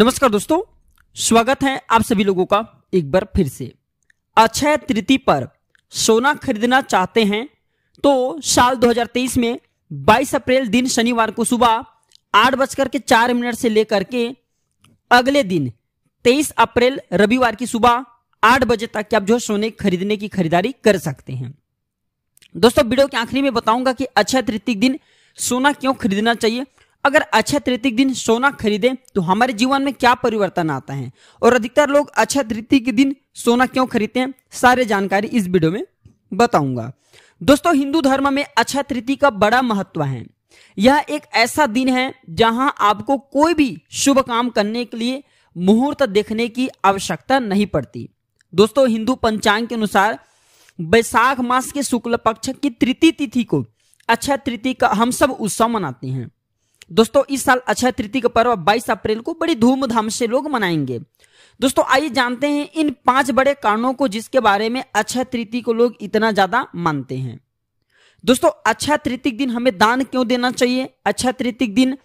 नमस्कार दोस्तों स्वागत है आप सभी लोगों का एक बार फिर से अक्षय तृतीय पर सोना खरीदना चाहते हैं तो साल 2023 में 22 अप्रैल दिन शनिवार को सुबह आठ बजकर के चार मिनट से लेकर के अगले दिन 23 अप्रैल रविवार की सुबह आठ बजे तक के आप जो है सोने खरीदने की खरीदारी कर सकते हैं दोस्तों वीडियो के आखिरी में बताऊंगा कि अक्षय तृतीय दिन सोना क्यों खरीदना चाहिए अगर अच्छा तृतीय दिन सोना खरीदें तो हमारे जीवन में क्या परिवर्तन आता है और अधिकतर लोग अच्छा तृतीय के दिन सोना क्यों खरीदते हैं सारे जानकारी इस वीडियो में बताऊंगा दोस्तों हिंदू धर्म में अच्छा तृतीय का बड़ा महत्व है यह एक ऐसा दिन है जहां आपको कोई भी शुभ काम करने के लिए मुहूर्त देखने की आवश्यकता नहीं पड़ती दोस्तों हिंदू पंचांग के अनुसार बैसाख मास के शुक्ल पक्ष की तृतीय तिथि को अच्छा तृतीय का हम सब उत्सव मनाते हैं दोस्तों इस साल अक्षय अच्छा तृतीय का पर्व 22 अप्रैल को बड़ी धूमधाम से लोग मनाएंगे दोस्तों आइए जानते हैं इन पांच बड़े कारणों को जिसके बारे में अक्षय अच्छा तृतीय को लोग इतना ज्यादा मानते हैं दोस्तों अक्षय अच्छा तृतीय दिन हमें दान क्यों देना चाहिए अक्षय तृतीय दिन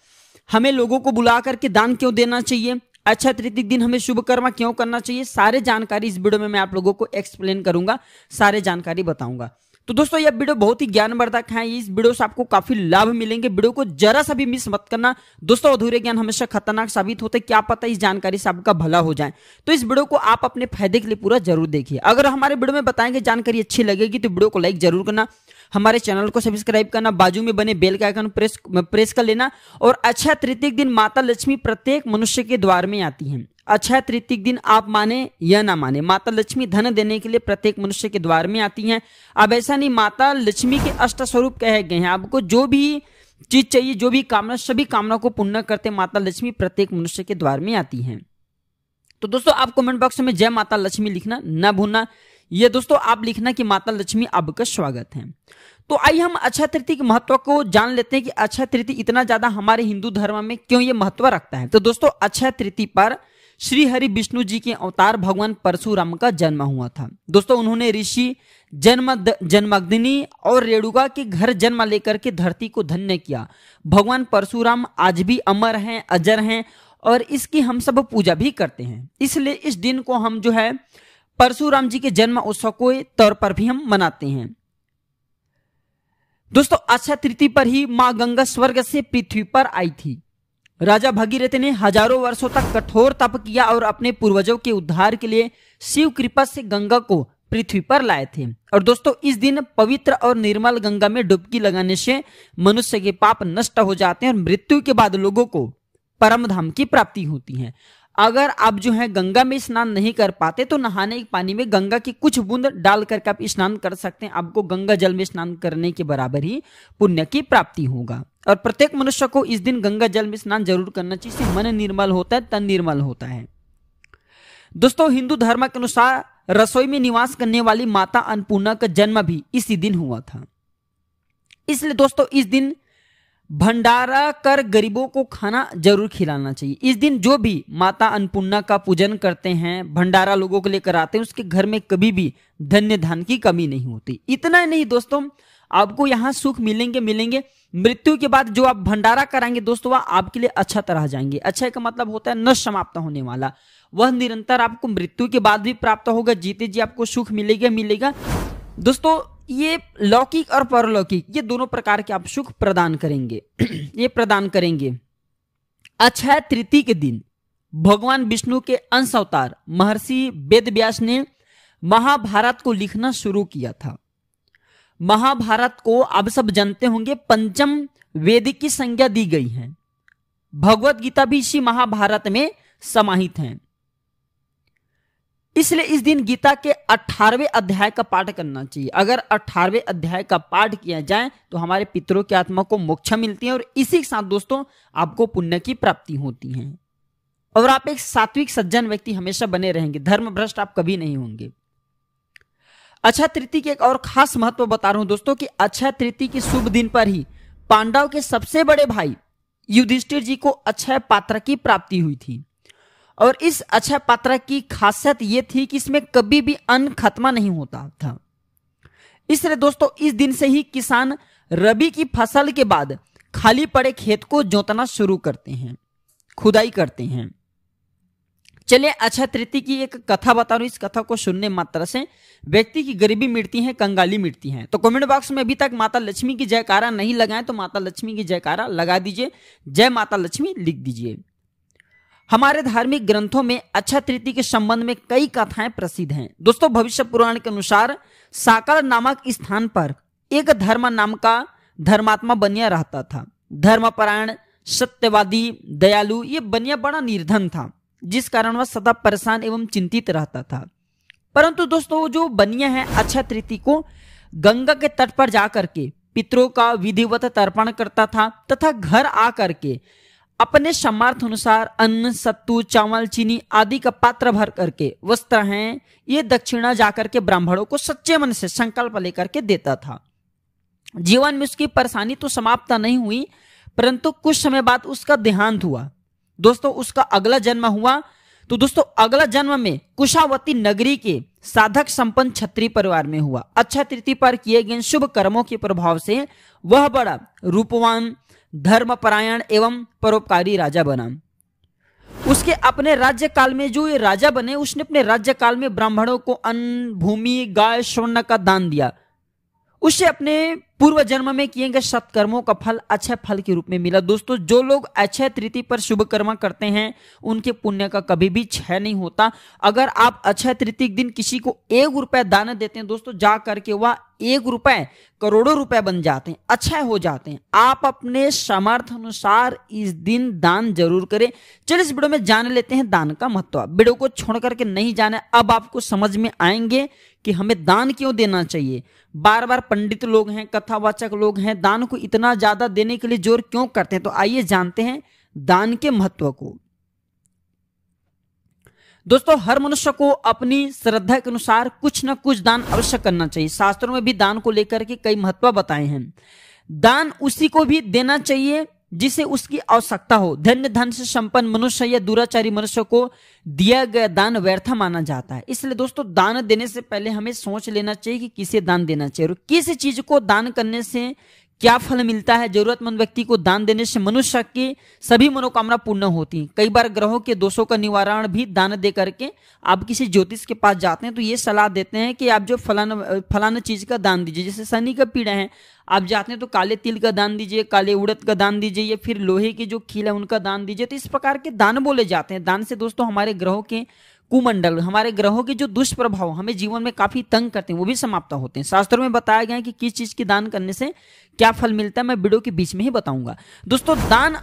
हमें लोगों को बुला करके दान क्यों देना चाहिए अच्छा तृतीय दिन हमें शुभ क्यों करना चाहिए सारे जानकारी इस वीडियो में मैं आप लोगों को एक्सप्लेन करूंगा सारे जानकारी बताऊंगा तो दोस्तों यह वीडियो बहुत ही ज्ञानवर्धक है इस वीडियो से आपको काफी लाभ मिलेंगे वीडियो को जरा सा भी मिस मत करना दोस्तों अधूरे ज्ञान हमेशा खतरनाक साबित होते क्या पता इस जानकारी से आपका भला हो जाए तो इस वीडियो को आप अपने फायदे के लिए पूरा जरूर देखिए अगर हमारे वीडियो में बताएंगे जानकारी अच्छी लगेगी तो वीडियो को लाइक जरूर करना हमारे चैनल को सब्सक्राइब करना बाजू में बने बेल का आइकन प्रेस प्रेस कर लेना और अच्छा तृतीय दिन माता लक्ष्मी प्रत्येक मनुष्य के द्वार में आती है अच्छा तृतीय दिन आप माने या ना माने माता लक्ष्मी धन देने के लिए प्रत्येक मनुष्य के द्वार में आती हैं अब ऐसा नहीं माता लक्ष्मी के अष्ट स्वरूप कहे गए हैं आपको जो भी चीज चाहिए जो भी कामना सभी कामना को पूर्ण करते माता लक्ष्मी प्रत्येक मनुष्य के द्वार में आती हैं तो दोस्तों आप कमेंट बॉक्स में जय माता लक्ष्मी लिखना ना भूलना ये दोस्तों आप लिखना कि माता लक्ष्मी आपका स्वागत है तो आइए हम अक्षय तृतीय के महत्व को जान लेते हैं कि अक्षय तृतीय इतना ज्यादा हमारे हिंदू धर्म में क्यों ये महत्व रखता है तो दोस्तों अक्षय तृतीय पर श्री हरि विष्णु जी के अवतार भगवान परशुराम का जन्म हुआ था दोस्तों उन्होंने ऋषि जन्म जन्मग्नि और रेणुका के घर जन्म लेकर के धरती को धन्य किया भगवान परशुराम आज भी अमर हैं अजर हैं और इसकी हम सब पूजा भी करते हैं इसलिए इस दिन को हम जो है परशुराम जी के जन्म उत्सव के तौर पर भी हम मनाते हैं दोस्तों अक्षय तृतीय पर ही मां गंगा स्वर्ग से पृथ्वी पर आई थी राजा भगीरथ ने हजारों वर्षों तक कठोर तप किया और अपने पूर्वजों के उद्धार के लिए शिव कृपा से गंगा को पृथ्वी पर लाए थे और दोस्तों इस दिन पवित्र और निर्मल गंगा में डुबकी लगाने से मनुष्य के पाप नष्ट हो जाते हैं और मृत्यु के बाद लोगों को परम धाम की प्राप्ति होती है अगर आप जो है गंगा में स्नान नहीं कर पाते तो नहाने के पानी में गंगा की कुछ बूंद डाल करके आप स्नान कर सकते हैं आपको गंगा जल में स्नान करने के बराबर ही पुण्य की प्राप्ति होगा और प्रत्येक मनुष्य को इस दिन गंगा जल में स्नान जरूर करना चाहिए इससे मन निर्मल होता है तन निर्मल होता है दोस्तों हिंदू धर्म के अनुसार रसोई में निवास करने वाली माता अन्नपूर्णा का जन्म भी इसी दिन हुआ था इसलिए दोस्तों इस दिन भंडारा कर गरीबों को खाना जरूर खिलाना चाहिए इस दिन जो भी माता अन्नपूर्णा का पूजन करते हैं भंडारा लोगों को लेकर आते हैं उसके घर में कभी भी धन्य धान की कमी नहीं होती इतना ही नहीं दोस्तों आपको यहाँ सुख मिलेंगे मिलेंगे मृत्यु के बाद जो आप भंडारा कराएंगे दोस्तों वह आपके लिए अच्छा तरह जाएंगे अच्छा का मतलब होता है न समाप्त होने वाला वह निरंतर आपको मृत्यु के बाद भी प्राप्त होगा जीते जी आपको सुख मिलेगा मिलेगा दोस्तों ये लौकिक और परलौकिक ये दोनों प्रकार के आप सुख प्रदान करेंगे ये प्रदान करेंगे अक्षय अच्छा तृतीय के दिन भगवान विष्णु के अंश अवतार महर्षि वेद ने महाभारत को लिखना शुरू किया था महाभारत को आप सब जानते होंगे पंचम वेद की संज्ञा दी गई है भगवत गीता भी इसी महाभारत में समाहित है इसलिए इस दिन गीता के 18वें अध्याय का पाठ करना चाहिए अगर 18वें अध्याय का पाठ किया जाए तो हमारे पितरों की आत्मा को मोक्ष मिलती है और इसी के साथ दोस्तों आपको पुण्य की प्राप्ति होती है और आप एक सात्विक सज्जन व्यक्ति हमेशा बने रहेंगे धर्म भ्रष्ट आप कभी नहीं होंगे अच्छा तृतीय के एक और खास महत्व बता रहा हूं दोस्तों कि अच्छा तृतीय के शुभ दिन पर ही पांडव के सबसे बड़े भाई युधिष्ठिर जी को अक्षय अच्छा पात्र की प्राप्ति हुई थी और इस अक्षय अच्छा पात्रा की खासियत ये थी कि इसमें कभी भी अन्न खत्मा नहीं होता था इसलिए दोस्तों इस दिन से ही किसान रबी की फसल के बाद खाली पड़े खेत को जोतना शुरू करते हैं खुदाई करते हैं चलिए अच्छा तृतीय की एक कथा बता रहा इस कथा को सुनने मात्र से व्यक्ति की गरीबी मिटती है कंगाली मिटती है तो कमेंट बॉक्स में अभी तक माता लक्ष्मी की जयकारा नहीं लगाए तो माता लक्ष्मी की जयकारा लगा दीजिए जय माता लक्ष्मी लिख दीजिए हमारे धार्मिक ग्रंथों में अक्षय अच्छा तृतीय के संबंध में कई कथाएं प्रसिद्ध हैं दोस्तों भविष्य पुराण के अनुसार साकल नामक स्थान पर एक धर्म नाम का धर्मात्मा बनिया रहता था धर्मपरायण सत्यवादी दयालु ये बनिया बड़ा निर्धन था जिस कारण वह सदा परेशान एवं चिंतित रहता था परंतु दोस्तों जो बनिया है अक्षय अच्छा तृतीय को गंगा के तट पर जाकर के पितरों का विधिवत तर्पण करता था तथा घर आ करके अपने सामर्थ अनुसार अन्न सत्तू चावल चीनी आदि का पात्र भर करके वस्त्र हैं ये दक्षिणा जाकर के ब्राह्मणों को सच्चे मन से संकल्प लेकर के देता था जीवन में उसकी परेशानी तो समाप्त नहीं हुई परंतु कुछ समय बाद उसका देहांत हुआ दोस्तों उसका अगला जन्म हुआ तो दोस्तों अगला जन्म में कुशावती नगरी के साधक संपन्न छत्री परिवार में हुआ अच्छा तृतीय पर किए गए शुभ कर्मों के प्रभाव से वह बड़ा रूपवान धर्मपरायण एवं परोपकारी राजा बना उसके अपने राज्य काल में जो ये राजा बने उसने अपने राज्य काल में ब्राह्मणों को अन्न भूमि गाय स्वर्ण का दान दिया उसे अपने पूर्व जन्म में किए गए सत्कर्मों का फल अच्छे फल के रूप में मिला दोस्तों जो लोग अच्छे तृति पर शुभ कर्मा करते हैं उनके पुण्य का कभी भी क्षय नहीं होता अगर आप अच्छे तृतीय दिन किसी को एक रुपया दान देते हैं दोस्तों जा करके वह एक रुपए करोड़ों रुपए बन जाते हैं अच्छा हो जाते हैं आप अपने समर्थ अनुसार इस दिन दान जरूर करें चलिए इस वीडियो में जान लेते हैं दान का महत्व वीडियो को छोड़ करके नहीं जाना अब आपको समझ में आएंगे कि हमें दान क्यों देना चाहिए बार बार पंडित लोग हैं कथावाचक लोग हैं दान को इतना ज्यादा देने के लिए जोर क्यों करते हैं तो आइए जानते हैं दान के महत्व को दोस्तों हर मनुष्य को अपनी श्रद्धा के अनुसार कुछ न कुछ दान अवश्य करना चाहिए शास्त्रों में भी दान को लेकर के कई महत्व बताए हैं दान उसी को भी देना चाहिए जिसे उसकी आवश्यकता हो धन्य धन से संपन्न मनुष्य या दुराचारी मनुष्य को दिया गया दान व्यर्थ माना जाता है इसलिए दोस्तों दान देने से पहले हमें सोच लेना चाहिए कि किसे दान देना चाहिए और किस चीज को दान करने से क्या फल मिलता है जरूरतमंद व्यक्ति को दान देने से मनुष्य की सभी मनोकामना पूर्ण होती है कई बार ग्रहों के दोषों का निवारण भी दान दे करके आप किसी ज्योतिष के पास जाते हैं तो ये सलाह देते हैं कि आप जो फलाना फलाना चीज का दान दीजिए जैसे शनि का पीड़ा है आप जाते हैं तो काले तिल का दान दीजिए काले उड़द का दान दीजिए या फिर लोहे के जो खील है उनका दान दीजिए तो इस प्रकार के दान बोले जाते हैं दान से दोस्तों हमारे ग्रहों के कुमंडल हमारे ग्रहों के जो दुष्प्रभाव हमें जीवन में काफी तंग करते हैं वो भी समाप्त होते हैं शास्त्रों में बताया गया है कि किस चीज की दान करने से क्या फल मिलता है मैं वीडियो के बीच में ही बताऊंगा दोस्तों दान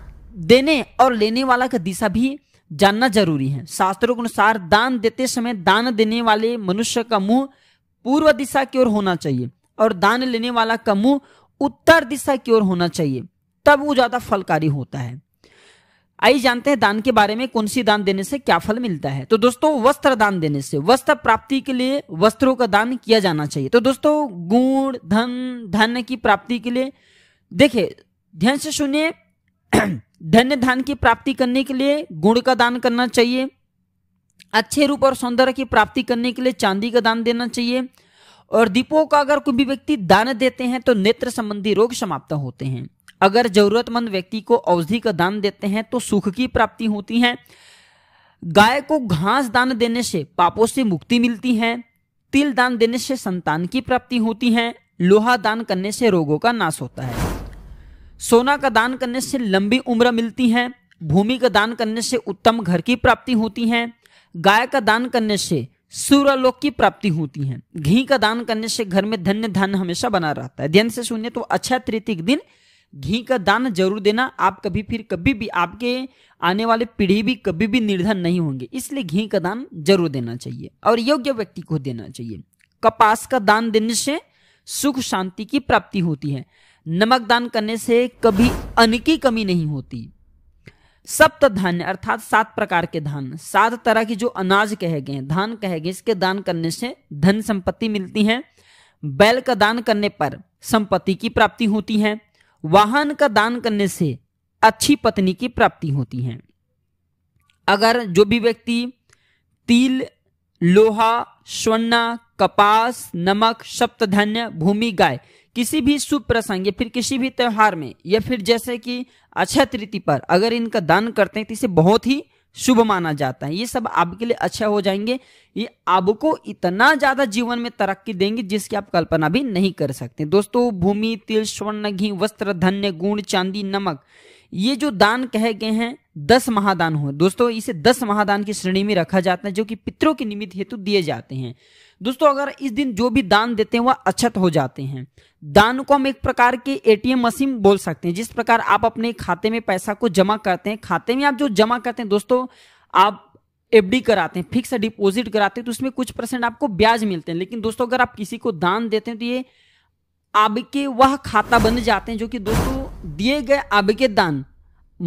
देने और लेने वाला का दिशा भी जानना जरूरी है शास्त्रों के अनुसार दान देते समय दान देने वाले मनुष्य का मुंह पूर्व दिशा की ओर होना चाहिए और दान लेने वाला का मुंह उत्तर दिशा की ओर होना चाहिए तब वो ज्यादा फलकारी होता है आइए जानते हैं दान के बारे में कौन सी दान देने से क्या फल मिलता है तो दोस्तों वस्त्र दान देने से वस्त्र प्राप्ति के लिए वस्त्रों का दान किया जाना चाहिए तो दोस्तों गुण धन धन की प्राप्ति के लिए देखिए ध्यान से सुनिए धन्य धान की प्राप्ति करने के लिए गुण का दान करना चाहिए अच्छे रूप और सौंदर्य की प्राप्ति करने के लिए चांदी का दान देना चाहिए और दीपों का अगर कोई भी व्यक्ति दान देते हैं तो नेत्र संबंधी रोग समाप्त होते हैं अगर जरूरतमंद व्यक्ति को औषधि का दान देते हैं तो सुख की प्राप्ति होती है गाय को घास दान देने से पापों से मुक्ति मिलती है तिल दान देने से संतान की प्राप्ति होती है लोहा दान करने से रोगों का नाश होता है सोना का दान करने से लंबी उम्र मिलती है भूमि का दान करने से उत्तम घर की प्राप्ति होती है गाय का दान करने से सूर्यलोक की प्राप्ति होती है घी का दान करने से घर में धन्य धन हमेशा बना रहता है ध्यान से सुनिए तो अच्छा तृतीय दिन घी का दान जरूर देना आप कभी फिर कभी भी आपके आने वाले पीढ़ी भी कभी भी निर्धन नहीं होंगे इसलिए घी का दान जरूर देना चाहिए और योग्य व्यक्ति को देना चाहिए कपास का दान देने से सुख शांति की प्राप्ति होती है नमक दान करने से कभी अन्न की कमी नहीं होती सप्त धान्य अर्थात सात प्रकार के धान सात तरह के जो अनाज कहे गए धान कहे गए इसके दान करने से धन संपत्ति मिलती है बैल का दान करने पर संपत्ति की प्राप्ति होती है वाहन का दान करने से अच्छी पत्नी की प्राप्ति होती है अगर जो भी व्यक्ति तिल लोहा स्वर्ण कपास नमक सप्तधन्य भूमि गाय किसी भी शुभ प्रसंग या फिर किसी भी त्यौहार में या फिर जैसे कि अक्षय तृतीय पर अगर इनका दान करते हैं तो इसे बहुत ही शुभ माना जाता है ये सब आपके लिए अच्छा हो जाएंगे ये आपको इतना ज्यादा जीवन में तरक्की देंगे जिसकी आप कल्पना भी नहीं कर सकते दोस्तों भूमि तिल स्वर्ण घी वस्त्र धन्य गुण चांदी नमक ये जो दान कहे गए हैं दस महादान हो दोस्तों इसे दस महादान की श्रेणी में रखा जाता है जो कि पितरों के निमित्त हेतु दिए जाते हैं दोस्तों अगर इस दिन जो भी दान देते हैं वह अक्षत हो जाते हैं दान को हम एक प्रकार के एटीएम मशीन बोल सकते हैं जिस प्रकार आप अपने खाते में पैसा को जमा करते हैं खाते में आप जो जमा करते हैं दोस्तों आप एफडी कराते हैं फिक्स डिपोजिट कराते हैं तो उसमें कुछ परसेंट आपको ब्याज मिलते हैं लेकिन दोस्तों अगर आप किसी को दान देते हैं तो ये आपके वह खाता बन जाते हैं जो कि दोस्तों दिए गए आपके दान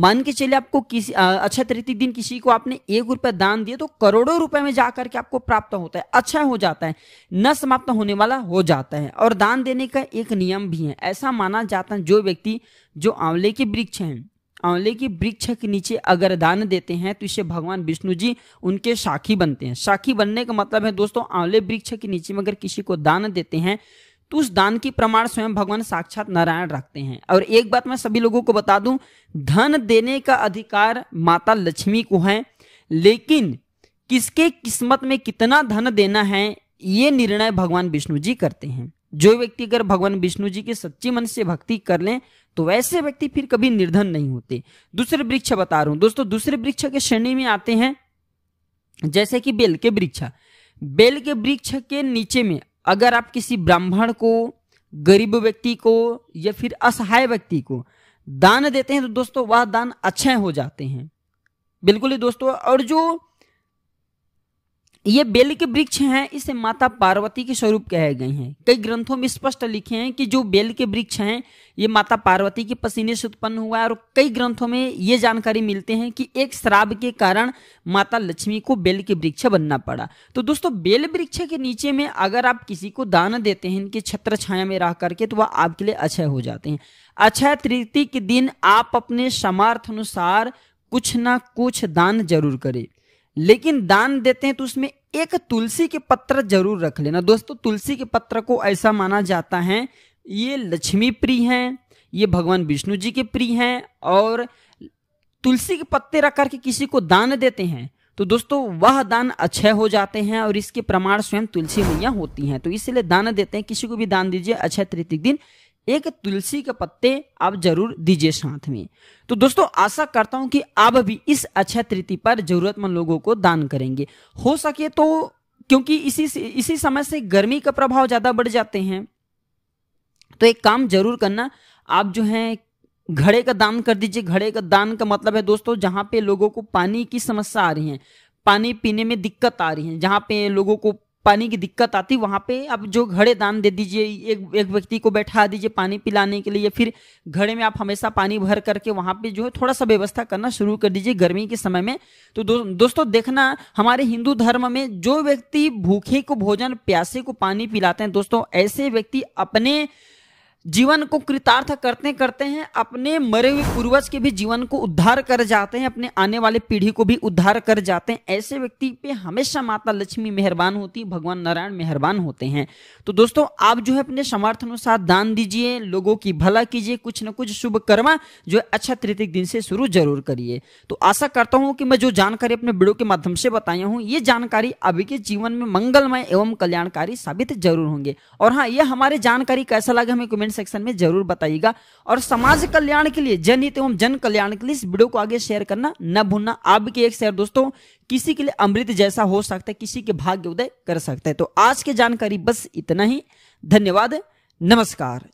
मान के चलिए आपको किसी अच्छा तृतीय दिन किसी को आपने एक रुपया दान दिया तो करोड़ों रुपए में जाकर के आपको प्राप्त होता है अच्छा हो जाता है न समाप्त होने वाला हो जाता है और दान देने का एक नियम भी है ऐसा माना जाता है जो व्यक्ति जो आंवले के वृक्ष हैं आंवले के वृक्ष के नीचे अगर दान देते हैं तो इसे भगवान विष्णु जी उनके साखी बनते हैं साखी बनने का मतलब है दोस्तों आंवले वृक्ष के नीचे में अगर किसी को दान देते हैं तो उस दान की प्रमाण स्वयं भगवान साक्षात नारायण रखते हैं और एक बात मैं सभी लोगों को बता दूं धन देने का अधिकार माता लक्ष्मी को है लेकिन किसके किस्मत में कितना धन देना है ये निर्णय भगवान विष्णु जी करते हैं जो व्यक्ति अगर भगवान विष्णु जी के सच्ची मन से भक्ति कर लें तो वैसे व्यक्ति फिर कभी निर्धन नहीं होते दूसरे वृक्ष बता रहा हूं दोस्तों दूसरे वृक्ष के श्रेणी में आते हैं जैसे कि बेल के वृक्ष बेल के वृक्ष के नीचे में अगर आप किसी ब्राह्मण को गरीब व्यक्ति को या फिर असहाय व्यक्ति को दान देते हैं तो दोस्तों वह दान अच्छे हो जाते हैं बिल्कुल ही दोस्तों और जो ये बेल के वृक्ष हैं इसे माता पार्वती के स्वरूप कहे गए हैं कई ग्रंथों में स्पष्ट लिखे हैं कि जो बेल के वृक्ष हैं ये माता पार्वती के पसीने से उत्पन्न हुआ है और कई ग्रंथों में ये जानकारी मिलते हैं कि एक श्राव के कारण माता लक्ष्मी को बेल के वृक्ष बनना पड़ा तो दोस्तों बेल वृक्ष के नीचे में अगर आप किसी को दान देते हैं इनके छत्र छाया में रह करके तो वह आपके लिए अक्षय हो जाते हैं अक्षय तृतीय के दिन आप अपने समार्थ अनुसार कुछ ना कुछ दान जरूर करें लेकिन दान देते हैं तो उसमें एक तुलसी के पत्र जरूर रख लेना दोस्तों तुलसी के पत्र को ऐसा माना जाता है ये लक्ष्मी प्रिय हैं ये भगवान विष्णु जी के प्रिय हैं और तुलसी के पत्ते रख करके किसी को दान देते हैं तो दोस्तों वह दान अच्छे हो जाते हैं और इसके प्रमाण स्वयं तुलसी मैया होती हैं तो इसलिए दान देते हैं किसी को भी दान दीजिए अच्छा तृतीय दिन एक तुलसी के पत्ते आप जरूर दीजिए साथ में तो दोस्तों आशा करता हूं कि आप भी इस अक्षय अच्छा तृतीय पर जरूरतमंद लोगों को दान करेंगे हो सके तो क्योंकि इसी इसी समय से गर्मी का प्रभाव ज़्यादा बढ़ जाते हैं तो एक काम जरूर करना आप जो है घड़े का दान कर दीजिए घड़े का दान का मतलब है दोस्तों जहां पे लोगों को पानी की समस्या आ रही है पानी पीने में दिक्कत आ रही है जहां पे लोगों को पानी की दिक्कत आती वहाँ पे आप जो घड़े दान दे दीजिए एक एक व्यक्ति को बैठा दीजिए पानी पिलाने के लिए फिर घड़े में आप हमेशा पानी भर करके वहाँ पे जो है थोड़ा सा व्यवस्था करना शुरू कर दीजिए गर्मी के समय में तो दो, दोस्तों देखना हमारे हिंदू धर्म में जो व्यक्ति भूखे को भोजन प्यासे को पानी पिलाते हैं दोस्तों ऐसे व्यक्ति अपने जीवन को कृतार्थ करते करते हैं अपने मरे हुए पूर्वज के भी जीवन को उद्धार कर जाते हैं अपने आने वाले पीढ़ी को भी उद्धार कर जाते हैं ऐसे व्यक्ति पे हमेशा माता लक्ष्मी मेहरबान होती है भगवान नारायण मेहरबान होते हैं तो दोस्तों आप जो है अपने समर्थ अनुसार दान दीजिए लोगों की भला कीजिए कुछ न कुछ शुभ कर्मा जो है अच्छा तृतीय दिन से शुरू जरूर करिए तो आशा करता हूँ कि मैं जो जानकारी अपने वीडियो के माध्यम से बताया हूँ ये जानकारी अभी के जीवन में मंगलमय एवं कल्याणकारी साबित जरूर होंगे और हाँ ये हमारी जानकारी कैसा लगे हमें कमेंट सेक्शन में जरूर बताइएगा और समाज कल्याण के लिए जनहित एवं जन कल्याण के लिए इस वीडियो को आगे शेयर करना न भूलना आपके एक शेयर दोस्तों किसी के लिए अमृत जैसा हो सकता है किसी के भाग्य उदय कर सकता है तो आज की जानकारी बस इतना ही धन्यवाद नमस्कार